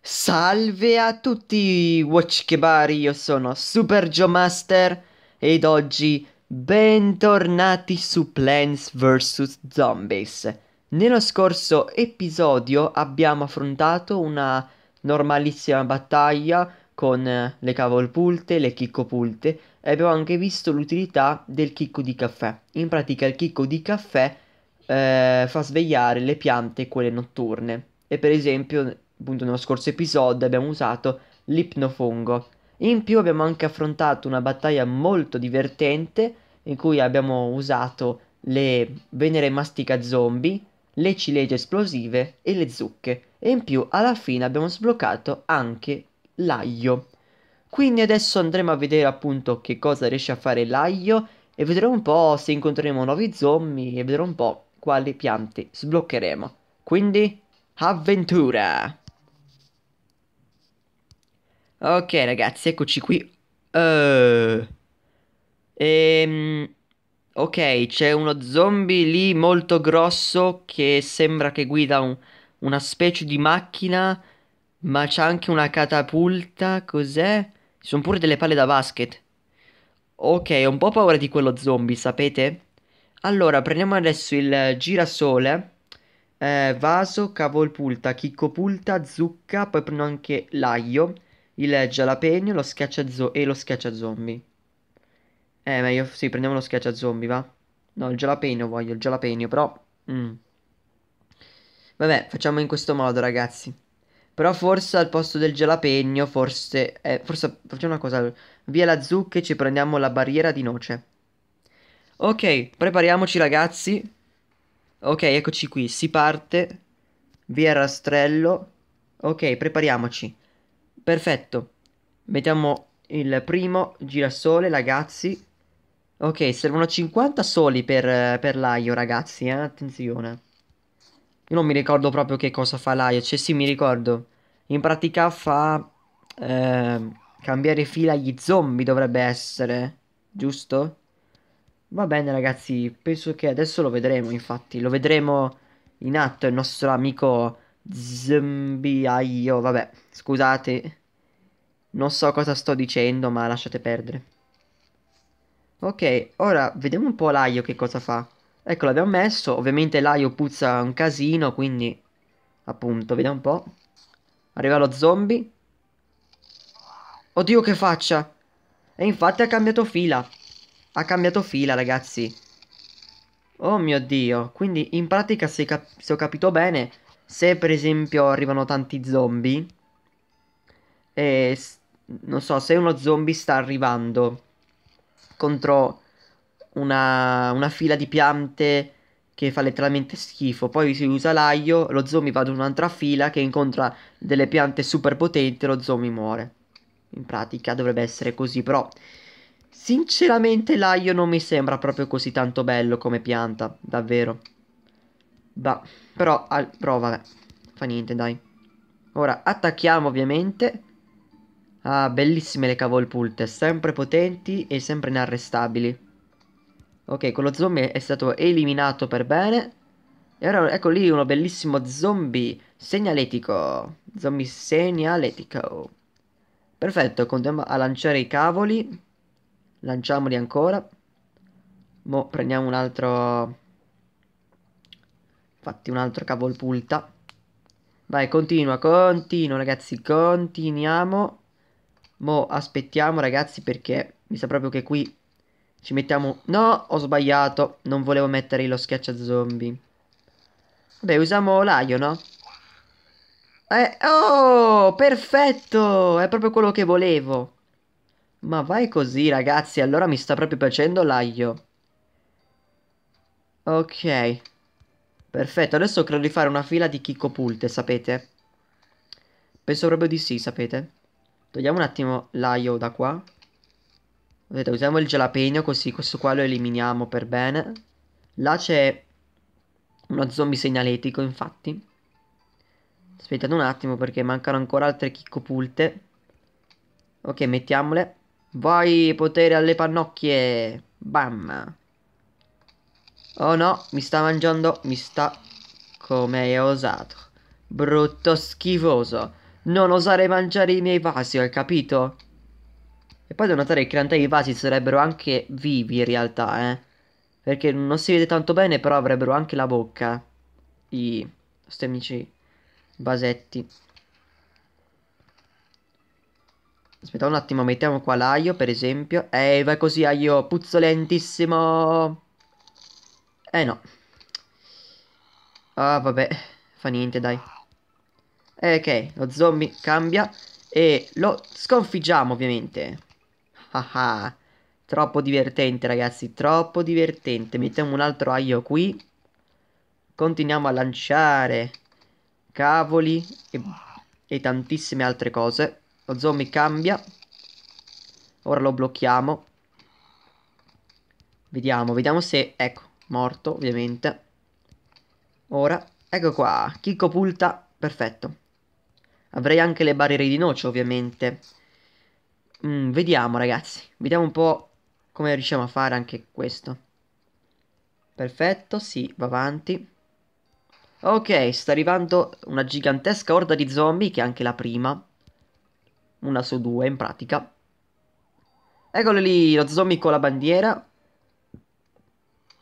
Salve a tutti Watchkebari, io sono Super Joe Master ed oggi bentornati su Plants vs Zombies. Nello scorso episodio abbiamo affrontato una normalissima battaglia con le cavolpulte, le chiccopulte e abbiamo anche visto l'utilità del chicco di caffè. In pratica il chicco di caffè eh, fa svegliare le piante quelle notturne e per esempio appunto nello scorso episodio abbiamo usato l'ipnofungo. In più abbiamo anche affrontato una battaglia molto divertente in cui abbiamo usato le venere mastica zombie, le ciliegie esplosive e le zucche. E in più alla fine abbiamo sbloccato anche l'aglio. Quindi adesso andremo a vedere appunto che cosa riesce a fare l'aglio e vedremo un po' se incontreremo nuovi zombie e vedremo un po' quali piante sbloccheremo. Quindi avventura! Ok ragazzi, eccoci qui. Uh, ehm, ok, c'è uno zombie lì molto grosso che sembra che guida un, una specie di macchina, ma c'è anche una catapulta, cos'è? Ci sono pure delle palle da basket. Ok, ho un po' paura di quello zombie, sapete? Allora, prendiamo adesso il girasole, eh, vaso, cavolpulta, chiccopulta, zucca, poi prendo anche l'aglio il jalapeno lo schiaccia e lo schiaccia zombie. Eh, meglio, sì, prendiamo lo schiaccia zombie, va? No, il jalapeno voglio, il jalapeno, però... Mm. Vabbè, facciamo in questo modo, ragazzi. Però forse al posto del jalapeno, forse... Eh, forse facciamo una cosa. Via la zucca e ci prendiamo la barriera di noce. Ok, prepariamoci, ragazzi. Ok, eccoci qui, si parte. Via il rastrello. Ok, prepariamoci. Perfetto. Mettiamo il primo girasole, ragazzi. Ok, servono 50 soli per, per l'aio, ragazzi, eh? attenzione. Io non mi ricordo proprio che cosa fa l'aio, cioè sì, mi ricordo. In pratica fa... Eh, cambiare fila agli zombie dovrebbe essere, giusto? Va bene, ragazzi, penso che adesso lo vedremo, infatti. Lo vedremo in atto, il nostro amico zombie aio, vabbè, scusate non so cosa sto dicendo, ma lasciate perdere. Ok, ora vediamo un po' l'aglio che cosa fa. Ecco, l'abbiamo messo. Ovviamente l'aglio puzza un casino, quindi... Appunto, vediamo un po'. Arriva lo zombie. Oddio che faccia! E infatti ha cambiato fila. Ha cambiato fila, ragazzi. Oh mio Dio. Quindi, in pratica, se, cap se ho capito bene, se per esempio arrivano tanti zombie... E non so, se uno zombie sta arrivando contro una, una fila di piante che fa letteralmente schifo, poi si usa l'aglio, lo zombie va ad un'altra fila che incontra delle piante super potenti e lo zombie muore. In pratica dovrebbe essere così, però sinceramente l'aglio non mi sembra proprio così tanto bello come pianta, davvero. Bah, però, al, però vabbè, fa niente dai. Ora attacchiamo ovviamente Ah, bellissime le cavolpulte, sempre potenti e sempre inarrestabili. Ok, quello zombie è stato eliminato per bene. E ora ecco lì uno bellissimo zombie segnaletico. Zombie segnaletico. Perfetto, continuiamo a lanciare i cavoli. Lanciamoli ancora. Mo prendiamo un altro... Infatti un altro cavolpulta. Vai, continua, continua ragazzi, continuiamo. Mo aspettiamo ragazzi perché mi sa proprio che qui ci mettiamo... No, ho sbagliato, non volevo mettere lo schiaccia zombie. Vabbè, usiamo l'aio, no? Eh, oh, perfetto! È proprio quello che volevo. Ma vai così, ragazzi, allora mi sta proprio piacendo l'aglio. Ok. Perfetto, adesso credo di fare una fila di chicco pulte, sapete? Penso proprio di sì, sapete? Togliamo un attimo l'IO da qua. Vedete, usiamo il jalapeno così questo qua lo eliminiamo per bene. Là c'è uno zombie segnaletico, infatti. Aspettate un attimo perché mancano ancora altre chiccopulte. Ok, mettiamole. Vai, potere alle pannocchie. Bam. Oh no, mi sta mangiando, mi sta... Come hai osato. Brutto schifoso non osare mangiare i miei vasi, hai capito? E poi devo notare che in realtà i vasi sarebbero anche vivi in realtà, eh. Perché non si vede tanto bene, però avrebbero anche la bocca. I... Sti amici basetti. Aspetta un attimo, mettiamo qua l'aglio, per esempio. Ehi, vai così, aglio, puzzolentissimo. Eh no. Ah, vabbè, fa niente, dai. Eh, ok, lo zombie cambia e lo sconfiggiamo ovviamente. Ah, ah. troppo divertente ragazzi, troppo divertente. Mettiamo un altro aglio qui. Continuiamo a lanciare cavoli e, e tantissime altre cose. Lo zombie cambia. Ora lo blocchiamo. Vediamo, vediamo se... Ecco, morto ovviamente. Ora, ecco qua, chicco pulta, perfetto. Avrei anche le barriere di noce, ovviamente. Mm, vediamo, ragazzi. Vediamo un po' come riusciamo a fare anche questo. Perfetto, sì, va avanti. Ok, sta arrivando una gigantesca orda di zombie, che è anche la prima. Una su due, in pratica. Eccolo lì, lo zombie con la bandiera.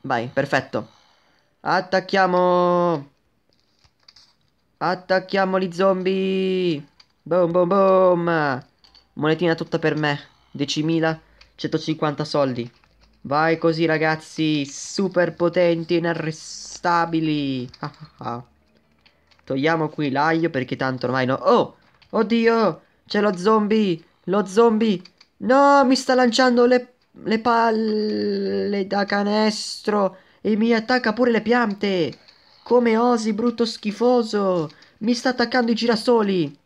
Vai, perfetto. Attacchiamo! Attacchiamo gli zombie. Boom, boom, boom. Monetina tutta per me. 10.150 soldi. Vai così ragazzi, super potenti, inarrestabili. Ah, ah, ah. Togliamo qui l'aglio perché tanto ormai no... Oh, oddio, c'è lo zombie, lo zombie. No, mi sta lanciando le, le palle da canestro e mi attacca pure le piante. Come osi, brutto schifoso? Mi sta attaccando i girasoli!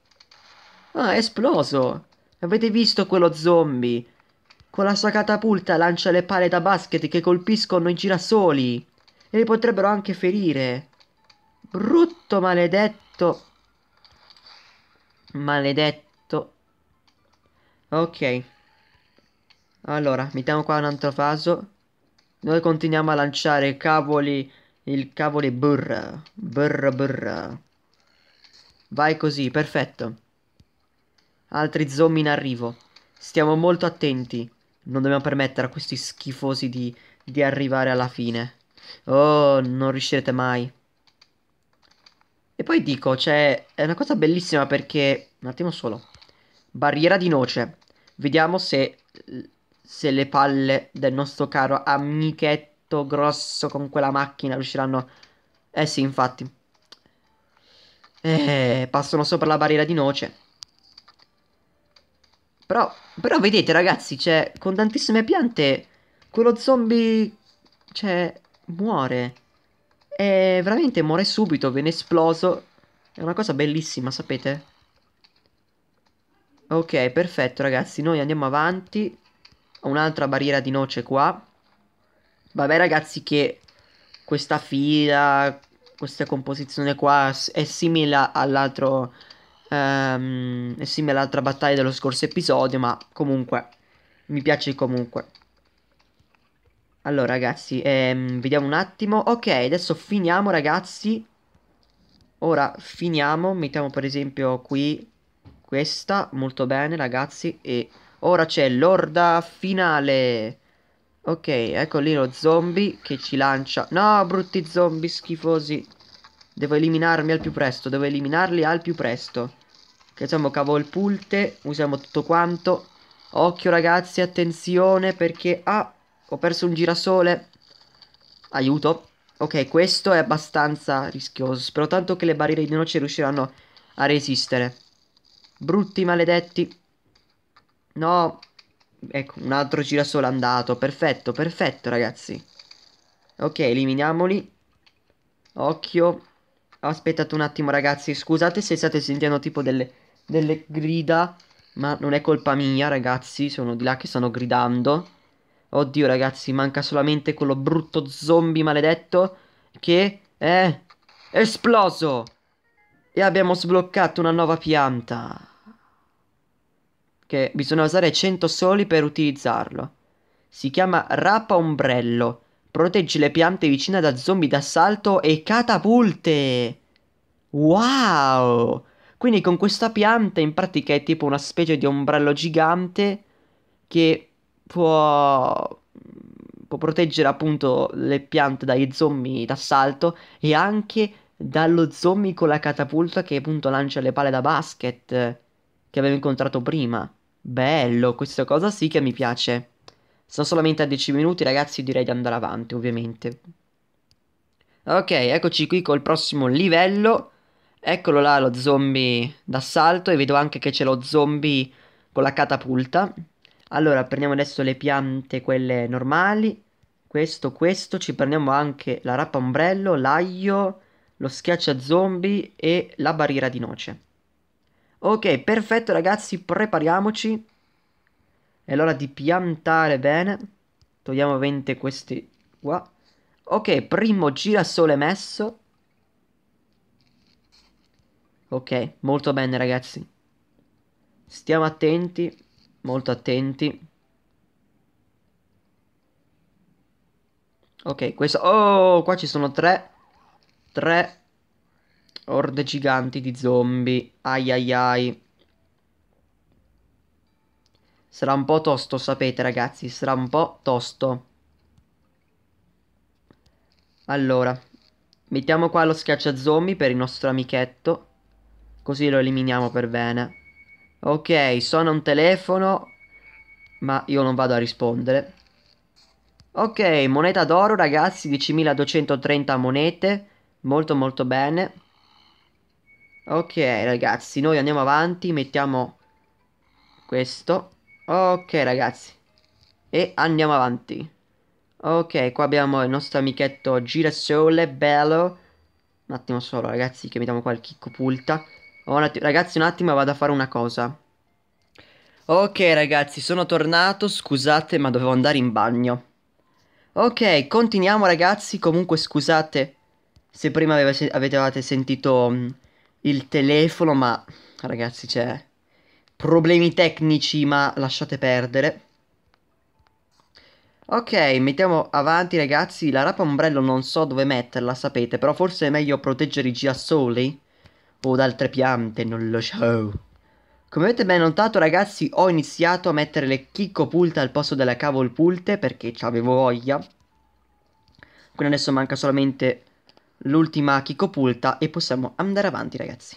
Ah, è esploso! Avete visto quello zombie? Con la sua catapulta lancia le palle da basket che colpiscono i girasoli e li potrebbero anche ferire. Brutto maledetto. Maledetto. Ok. Allora, mettiamo qua un altro faso. Noi continuiamo a lanciare cavoli il cavolo è burra. Burra burra. Vai così, perfetto. Altri zombie in arrivo. Stiamo molto attenti. Non dobbiamo permettere a questi schifosi di, di arrivare alla fine. Oh, non riuscirete mai. E poi dico, cioè, è una cosa bellissima perché... Un attimo solo. Barriera di noce. Vediamo se, se le palle del nostro caro amichetto impatto grosso con quella macchina riusciranno... Eh sì, infatti. Eh, passano sopra la barriera di noce. Però, però vedete ragazzi, cioè, con tantissime piante, quello zombie, cioè, muore. E veramente muore subito, viene esploso. È una cosa bellissima, sapete? Ok, perfetto ragazzi, noi andiamo avanti. Ho un'altra barriera di noce qua. Vabbè ragazzi che questa fila, questa composizione qua è simile all'altro... Um, è simile all'altra battaglia dello scorso episodio, ma comunque mi piace comunque. Allora ragazzi, ehm, vediamo un attimo. Ok, adesso finiamo ragazzi. Ora finiamo, mettiamo per esempio qui questa, molto bene ragazzi. E ora c'è l'orda finale. Ok, ecco lì lo zombie che ci lancia. No, brutti zombie schifosi. Devo eliminarmi al più presto, devo eliminarli al più presto. Che usiamo cavolpulte, usiamo tutto quanto. Occhio ragazzi, attenzione perché... Ah, ho perso un girasole. Aiuto. Ok, questo è abbastanza rischioso. Spero tanto che le barriere di noce riusciranno a resistere. Brutti maledetti. No, Ecco, un altro girasole andato. Perfetto, perfetto, ragazzi. Ok, eliminiamoli. Occhio. Aspettate un attimo, ragazzi. Scusate se state sentendo tipo delle, delle grida. Ma non è colpa mia, ragazzi. Sono di là che stanno gridando. Oddio, ragazzi, manca solamente quello brutto zombie maledetto che è esploso. E abbiamo sbloccato una nuova pianta che bisogna usare 100 soli per utilizzarlo. Si chiama Rapa Ombrello. Protegge le piante vicine da zombie d'assalto e catapulte. Wow! Quindi con questa pianta in pratica è tipo una specie di ombrello gigante che può può proteggere appunto le piante dagli zombie d'assalto e anche dallo zombie con la catapulta che appunto lancia le palle da basket che avevo incontrato prima. Bello, questa cosa sì che mi piace. Sono solamente a 10 minuti, ragazzi, direi di andare avanti, ovviamente. Ok, eccoci qui col prossimo livello. Eccolo là, lo zombie d'assalto. E vedo anche che c'è lo zombie con la catapulta. Allora, prendiamo adesso le piante, quelle normali. Questo, questo. Ci prendiamo anche la rappa ombrello, l'aglio, lo schiaccia zombie e la barriera di noce. Ok, perfetto ragazzi, prepariamoci. È l'ora di piantare bene. Togliamo 20 questi qua. Ok, primo girasole messo. Ok, molto bene ragazzi. Stiamo attenti, molto attenti. Ok, questo... Oh, qua ci sono tre. Tre. Orde giganti di zombie. Ai ai ai. Sarà un po' tosto, sapete ragazzi, sarà un po' tosto. Allora, mettiamo qua lo schiaccia zombie per il nostro amichetto, così lo eliminiamo per bene. Ok, suona un telefono, ma io non vado a rispondere. Ok, moneta d'oro ragazzi, 10.230 monete, molto molto bene. Ok ragazzi, noi andiamo avanti, mettiamo questo. Ok ragazzi, e andiamo avanti. Ok, qua abbiamo il nostro amichetto girasole, bello. Un attimo solo ragazzi, che mettiamo qua il chicco Oh, un ragazzi un attimo vado a fare una cosa. Ok ragazzi, sono tornato, scusate ma dovevo andare in bagno. Ok, continuiamo ragazzi, comunque scusate se prima avevate sentito mm, il telefono, ma ragazzi c'è problemi tecnici, ma lasciate perdere. Ok, mettiamo avanti ragazzi, la rapa ombrello non so dove metterla, sapete, però forse è meglio proteggere i girasoli o da altre piante, non lo so. Come avete ben notato ragazzi, ho iniziato a mettere le chicco pulte al posto della cavolpulte perché ci avevo voglia. Quindi adesso manca solamente l'ultima chicopulta e possiamo andare avanti ragazzi.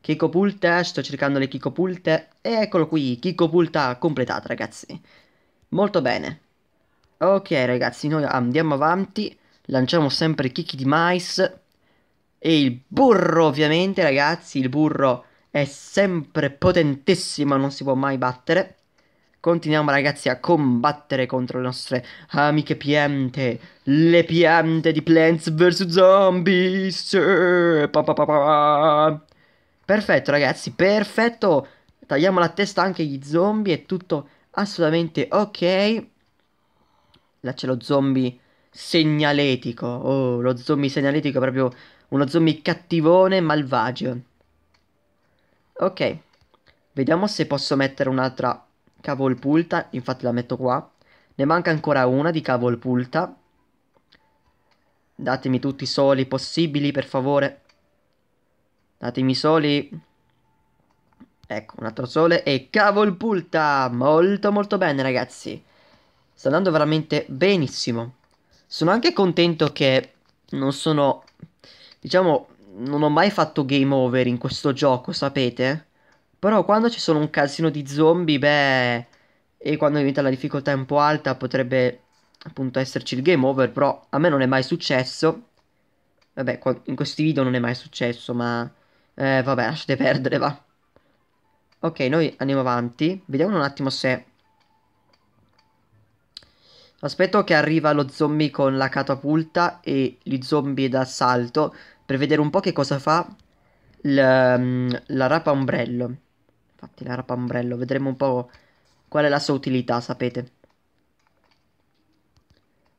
Chicopulta, sto cercando le chicopulte e eccolo qui, chicopulta completata ragazzi. Molto bene. Ok ragazzi, noi andiamo avanti, lanciamo sempre chicchi di mais e il burro ovviamente ragazzi, il burro è sempre potentissimo, non si può mai battere. Continuiamo ragazzi a combattere contro le nostre amiche piante. Le piante di Plants vs Zombies. Pa, pa, pa, perfetto ragazzi, perfetto. Tagliamo la testa anche agli zombie, è tutto assolutamente ok. Là c'è lo zombie segnaletico. Oh, lo zombie segnaletico è proprio uno zombie cattivone malvagio. Ok. Vediamo se posso mettere un'altra cavolpulta, infatti la metto qua. Ne manca ancora una di cavolpulta. Datemi tutti i soli possibili, per favore. Datemi i soli. Ecco, un altro sole e cavolpulta! Molto molto bene, ragazzi. Sta andando veramente benissimo. Sono anche contento che non sono... Diciamo, non ho mai fatto game over in questo gioco, sapete? Però quando ci sono un casino di zombie, beh... E quando diventa la difficoltà un po' alta potrebbe appunto esserci il game over, però a me non è mai successo. Vabbè, in questi video non è mai successo, ma... Eh, vabbè, lasciate perdere, va. Ok, noi andiamo avanti. Vediamo un attimo se... Aspetto che arriva lo zombie con la catapulta e gli zombie d'assalto per vedere un po' che cosa fa la, mm, la rapa ombrello. Infatti la rapambrello, vedremo un po' qual è la sua utilità, sapete.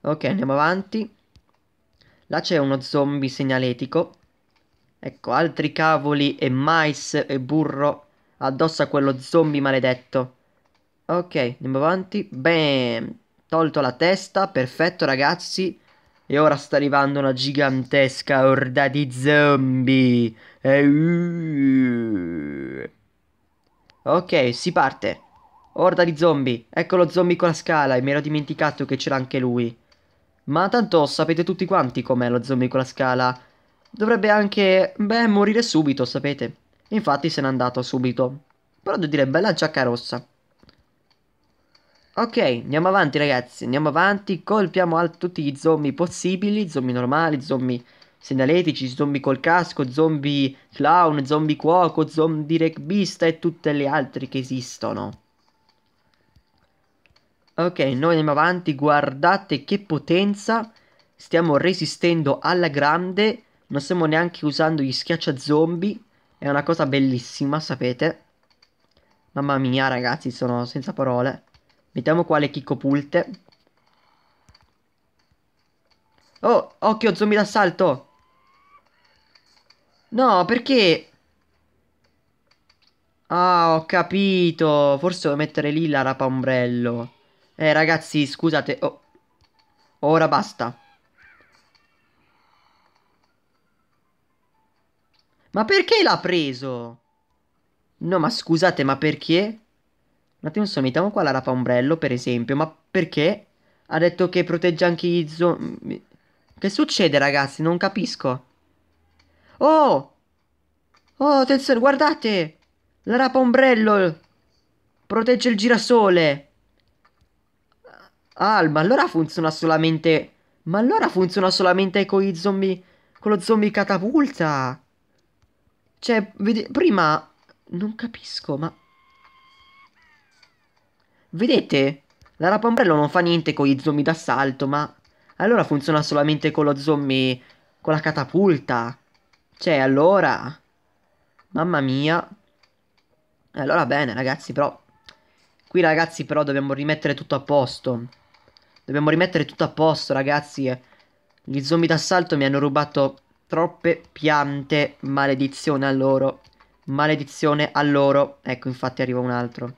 Ok, andiamo avanti. Là c'è uno zombie segnaletico. Ecco, altri cavoli e mais e burro addosso a quello zombie maledetto. Ok, andiamo avanti. Bam! Tolto la testa, perfetto ragazzi. E ora sta arrivando una gigantesca orda di zombie. E... Eh, uh. Ok, si parte. Orda di zombie. Ecco lo zombie con la scala e mi ero dimenticato che c'era anche lui. Ma tanto sapete tutti quanti com'è lo zombie con la scala. Dovrebbe anche, beh, morire subito, sapete. Infatti se n'è andato subito. Però devo dire, bella giacca rossa. Ok, andiamo avanti ragazzi, andiamo avanti, colpiamo tutti gli zombie possibili, zombie normali, zombie segnaletici, zombie col casco, zombie clown, zombie cuoco, zombie rugbista e tutte le altre che esistono. Ok, noi andiamo avanti, guardate che potenza, stiamo resistendo alla grande, non stiamo neanche usando gli schiaccia zombie, è una cosa bellissima, sapete? Mamma mia ragazzi, sono senza parole. Mettiamo qua le chiccopulte. Oh, occhio, zombie d'assalto! No, perché... Ah, ho capito. Forse devo mettere lì la rapa ombrello. Eh, ragazzi, scusate. Oh. Ora basta. Ma perché l'ha preso? No, ma scusate, ma perché? Un attimo, solo mettiamo qua la rapa ombrello, per esempio. Ma perché? Ha detto che protegge anche i zombie. Che succede, ragazzi? Non capisco. Oh! Oh, attenzione, guardate! La rapa ombrello protegge il girasole. Ah, ma allora funziona solamente... Ma allora funziona solamente con i zombie... Con lo zombie catapulta. Cioè, vede... prima... Non capisco, ma... Vedete? La rapa ombrello non fa niente con i zombie d'assalto, ma... Allora funziona solamente con lo zombie... Con la catapulta. Cioè, allora... Mamma mia. Eh, allora bene, ragazzi, però... Qui, ragazzi, però dobbiamo rimettere tutto a posto. Dobbiamo rimettere tutto a posto, ragazzi. Gli zombie d'assalto mi hanno rubato troppe piante. Maledizione a loro. Maledizione a loro. Ecco, infatti arriva un altro.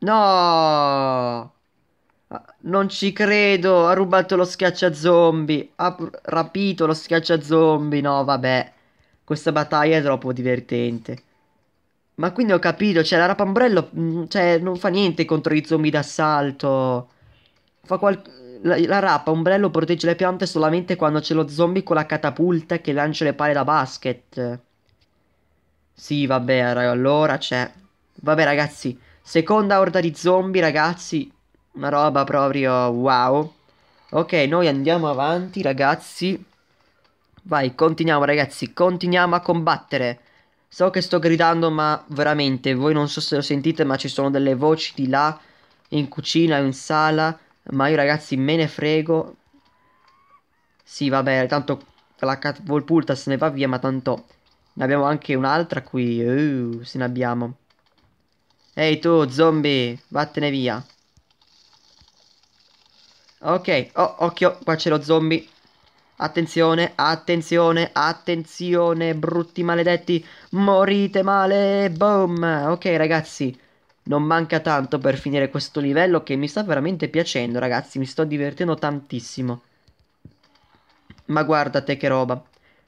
No! Non ci credo, ha rubato lo schiacciazombie, ha rapito lo schiacciazombie, no vabbè. Questa battaglia è troppo divertente. Ma quindi ho capito, cioè la rapambrello, mm, cioè non fa niente contro i zombie d'assalto. Fa qualcosa... La, la, rapa ombrello protegge le piante solamente quando c'è lo zombie con la catapulta che lancia le palle da basket. Sì, vabbè, allora c'è. Cioè, vabbè, ragazzi. Seconda orda di zombie, ragazzi. Una roba proprio wow. Ok, noi andiamo avanti, ragazzi. Vai, continuiamo, ragazzi. Continuiamo a combattere. So che sto gridando, ma veramente, voi non so se lo sentite, ma ci sono delle voci di là, in cucina, in sala. Ma io, ragazzi, me ne frego. Sì, vabbè, tanto la volpulta se ne va via, ma tanto... Ne abbiamo anche un'altra qui. Uh, se ne abbiamo. Ehi tu, zombie, vattene via. Ok, oh, occhio, qua c'è lo zombie. Attenzione, attenzione, attenzione, brutti maledetti, morite male, boom. Ok ragazzi, non manca tanto per finire questo livello che mi sta veramente piacendo ragazzi, mi sto divertendo tantissimo. Ma guardate che roba.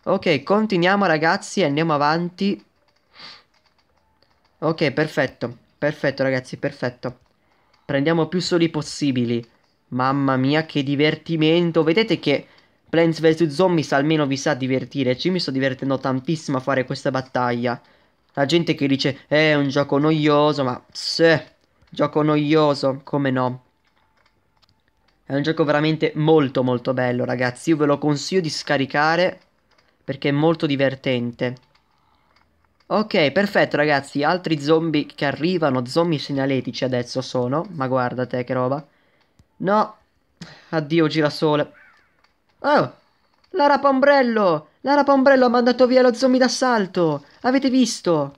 Ok, continuiamo ragazzi, andiamo avanti. Ok, perfetto, perfetto ragazzi, perfetto. Prendiamo più soli possibili. Mamma mia che divertimento, vedete che Plants vs Zombies almeno vi sa divertire, ci mi sto divertendo tantissimo a fare questa battaglia. La gente che dice, eh, è un gioco noioso, ma se, gioco noioso, come no. È un gioco veramente molto molto bello ragazzi, io ve lo consiglio di scaricare perché è molto divertente. Ok, perfetto ragazzi, altri zombie che arrivano, zombie segnaletici adesso sono, ma guardate che roba. No. Addio girasole. Oh! La rapa ombrello! La rapa ombrello ha mandato via lo zombie d'assalto! Avete visto?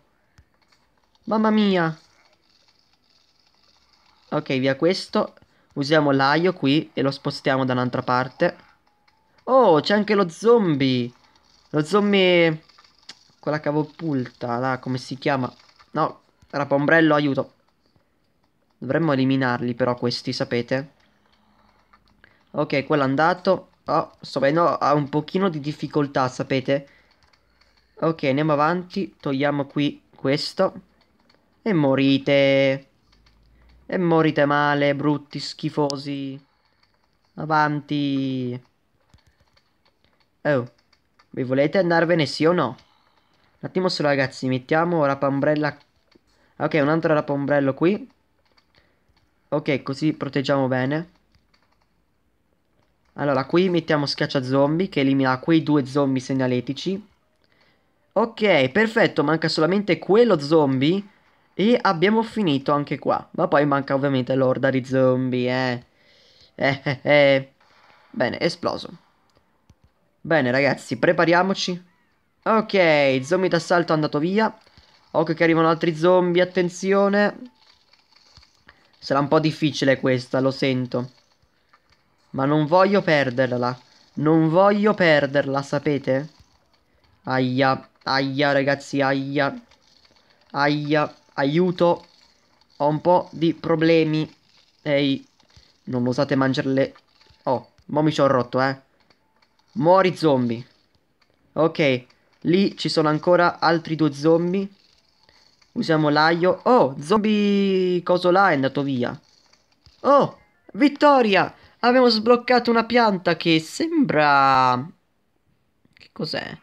Mamma mia! Ok, via questo. Usiamo l'aio qui e lo spostiamo da un'altra parte. Oh, c'è anche lo zombie! Lo zombie... Quella cavopulta, là, come si chiama? No, Rapombrello, aiuto. Dovremmo eliminarli però questi, sapete? Ok, quello è andato. Oh, sto vedendo ha un pochino di difficoltà, sapete? Ok, andiamo avanti. Togliamo qui questo. E morite. E morite male, brutti, schifosi. Avanti. Oh, vi volete andarvene sì o no? Un attimo solo ragazzi, mettiamo la rapambrella. Ok, un altro rapambrello qui. Ok, così proteggiamo bene. Allora, qui mettiamo schiaccia zombie che elimina quei due zombie segnaletici. Ok, perfetto, manca solamente quello zombie e abbiamo finito anche qua. Ma poi manca ovviamente l'orda di zombie, eh. Eh, eh, eh. Bene, esploso. Bene, ragazzi, prepariamoci. Ok, zombie d'assalto è andato via. Occhio che arrivano altri zombie, attenzione. Sarà un po' difficile questa, lo sento. Ma non voglio perderla. Non voglio perderla, sapete? Aia, aia ragazzi, aia. Aia, aiuto. Ho un po' di problemi. Ehi, non osate mangiarle. Oh, mo mi ci ho rotto, eh. Muori zombie. Ok, lì ci sono ancora altri due zombie. Usiamo l'aglio. Oh, zombie coso là è andato via. Oh, vittoria! Abbiamo sbloccato una pianta che sembra... Che cos'è?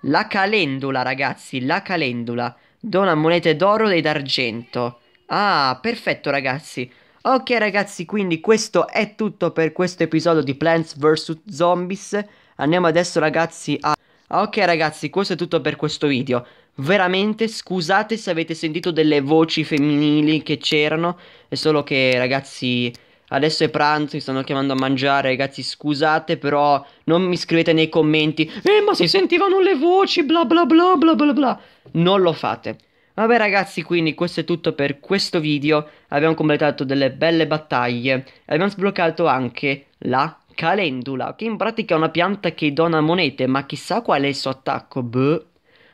La calendula, ragazzi, la calendula. Dona monete d'oro e d'argento. Ah, perfetto, ragazzi. Ok, ragazzi, quindi questo è tutto per questo episodio di Plants vs. Zombies. Andiamo adesso, ragazzi, a... Ok, ragazzi, questo è tutto per questo video. Veramente, scusate se avete sentito delle voci femminili che c'erano. È solo che, ragazzi... Adesso è pranzo, mi stanno chiamando a mangiare, ragazzi, scusate, però non mi scrivete nei commenti. Eh, ma si sentivano le voci, bla bla bla bla bla bla. Non lo fate. Vabbè ragazzi, quindi questo è tutto per questo video. Abbiamo completato delle belle battaglie abbiamo sbloccato anche la calendula, che in pratica è una pianta che dona monete, ma chissà qual è il suo attacco, boh.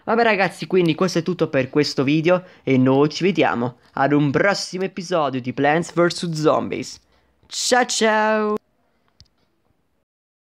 Vabbè ragazzi, quindi questo è tutto per questo video e noi ci vediamo ad un prossimo episodio di Plants vs Zombies. Ciao, ciao.